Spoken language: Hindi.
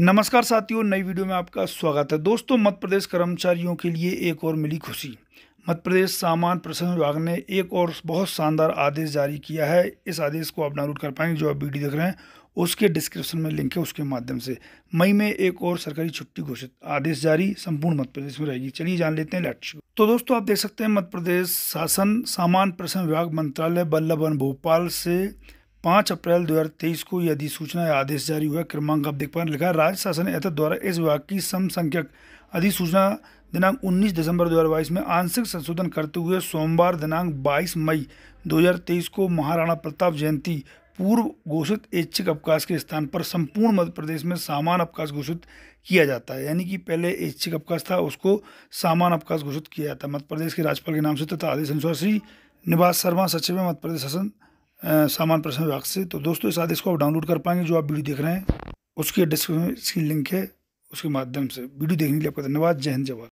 नमस्कार साथियों नई वीडियो में आपका स्वागत है दोस्तों मध्य प्रदेश कर्मचारियों के लिए एक और मिली खुशी मध्य प्रदेश सामान प्रशासन विभाग ने एक और बहुत शानदार आदेश जारी किया है इस आदेश को आप डाउनलोड कर पाएंगे जो आप वीडियो देख रहे हैं उसके डिस्क्रिप्शन में लिंक है उसके माध्यम से मई में एक और सरकारी छुट्टी घोषित आदेश जारी संपूर्ण मध्य प्रदेश में रहेगी चलिए जान लेते हैं लेट तो दोस्तों आप देख सकते हैं मध्य प्रदेश शासन सामान प्रशासन विभाग मंत्रालय बल्लभन भोपाल से पाँच अप्रैल 2023 को यह अधिसूचना या आदेश जारी हुआ क्रमांक आप देख पा रहे लिखा है राज्य शासन एथ द्वारा इस विभाग की समसंख्यक अधिसूचना दिनांक 19 दिसंबर 2022 में आंशिक संशोधन करते हुए सोमवार दिनांक 22 मई 2023 को महाराणा प्रताप जयंती पूर्व घोषित ऐच्छिक अवकाश के स्थान पर संपूर्ण मध्य प्रदेश में सामान अवकाश घोषित किया जाता है यानी कि पहले ऐच्छिक अवकाश था उसको सामान अवकाश घोषित किया जाता है मध्य प्रदेश के राज्यपाल के नाम से तथा आदेश अनुसार श्री निवास शर्मा सचिव मध्य प्रदेश शासन सामान प्रश्न विभाग से तो दोस्तों इस आदेश को आप डाउनलोड कर पाएंगे जो आप वीडियो देख रहे हैं उसके डिस्क्रिप्शन में इसकी लिंक है उसके माध्यम से वीडियो देखने के लिए आपका धन्यवाद जय हिंद जवाब